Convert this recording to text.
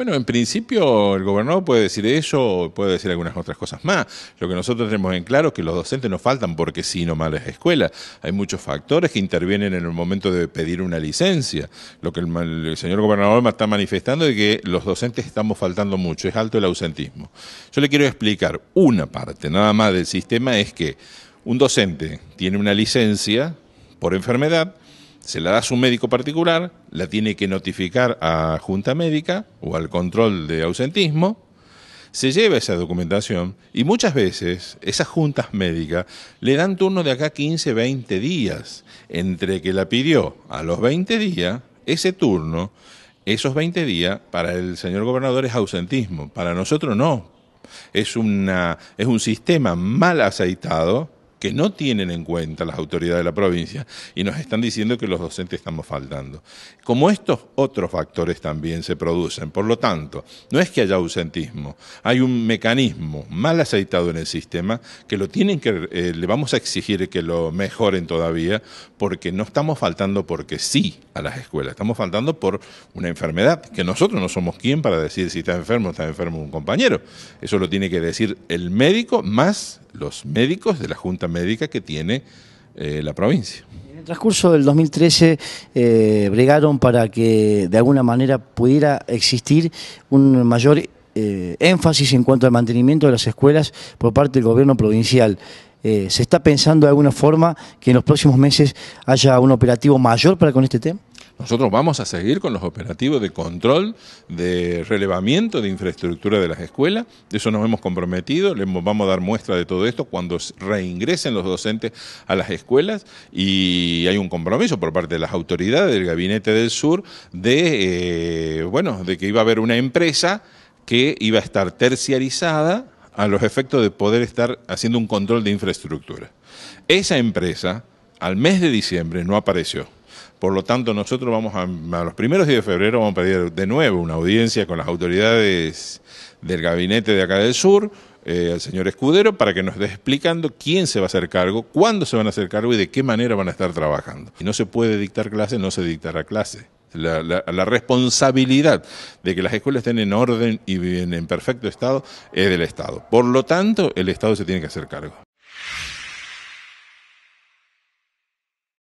Bueno, en principio el gobernador puede decir eso, o puede decir algunas otras cosas más. Lo que nosotros tenemos en claro es que los docentes no faltan porque sí no malas escuelas. Hay muchos factores que intervienen en el momento de pedir una licencia. Lo que el, el señor gobernador está manifestando es que los docentes estamos faltando mucho, es alto el ausentismo. Yo le quiero explicar una parte nada más del sistema es que un docente tiene una licencia por enfermedad, se la da a su médico particular, la tiene que notificar a junta médica o al control de ausentismo, se lleva esa documentación y muchas veces esas juntas médicas le dan turno de acá 15, 20 días. Entre que la pidió a los 20 días, ese turno, esos 20 días, para el señor gobernador es ausentismo, para nosotros no. Es, una, es un sistema mal aceitado que no tienen en cuenta las autoridades de la provincia y nos están diciendo que los docentes estamos faltando. Como estos otros factores también se producen, por lo tanto, no es que haya ausentismo, hay un mecanismo mal aceitado en el sistema que lo tienen que, eh, le vamos a exigir que lo mejoren todavía porque no estamos faltando porque sí a las escuelas, estamos faltando por una enfermedad que nosotros no somos quien para decir si está enfermo o está enfermo un compañero. Eso lo tiene que decir el médico más los médicos de la Junta Médica que tiene eh, la provincia. En el transcurso del 2013 eh, bregaron para que de alguna manera pudiera existir un mayor eh, énfasis en cuanto al mantenimiento de las escuelas por parte del gobierno provincial. ¿Se está pensando de alguna forma que en los próximos meses haya un operativo mayor para con este tema? Nosotros vamos a seguir con los operativos de control, de relevamiento de infraestructura de las escuelas. De eso nos hemos comprometido. Les vamos a dar muestra de todo esto cuando reingresen los docentes a las escuelas. Y hay un compromiso por parte de las autoridades del Gabinete del Sur de, eh, bueno, de que iba a haber una empresa que iba a estar terciarizada a los efectos de poder estar haciendo un control de infraestructura. Esa empresa al mes de diciembre no apareció. Por lo tanto, nosotros vamos a, los primeros días de febrero vamos a pedir de nuevo una audiencia con las autoridades del gabinete de acá del sur, eh, al señor Escudero, para que nos esté explicando quién se va a hacer cargo, cuándo se van a hacer cargo y de qué manera van a estar trabajando. Y no se puede dictar clase, no se dictará clase. La, responsabilidad de que las escuelas estén en orden y en perfecto estado es del Estado. Por lo tanto, el Estado se tiene que hacer cargo.